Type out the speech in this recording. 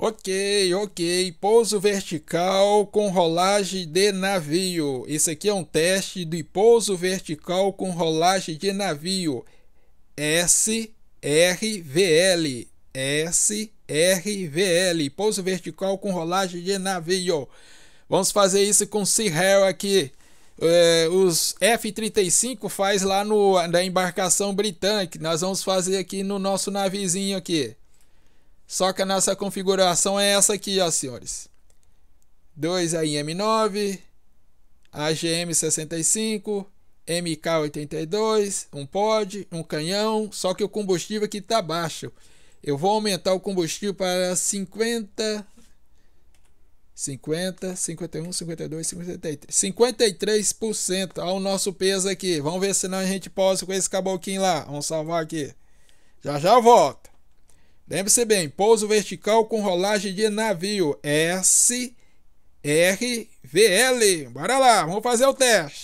Ok, ok. Pouso vertical com rolagem de navio. Esse aqui é um teste de pouso vertical com rolagem de navio. SRVL. SRVL. Pouso vertical com rolagem de navio. Vamos fazer isso com Seahell aqui. É, os F-35 faz lá no, na embarcação britânica. Nós vamos fazer aqui no nosso navizinho aqui. Só que a nossa configuração é essa aqui, ó, senhores. 2AIM9, AGM65, MK82, um pod, um canhão, só que o combustível aqui tá baixo. Eu vou aumentar o combustível para 50 50, 51, 52, 53, 53% ao nosso peso aqui. Vamos ver se não a gente posa com esse caboclinho lá. Vamos salvar aqui. Já já volto. Lembre-se bem, pouso vertical com rolagem de navio SRVL. Bora lá, vamos fazer o teste.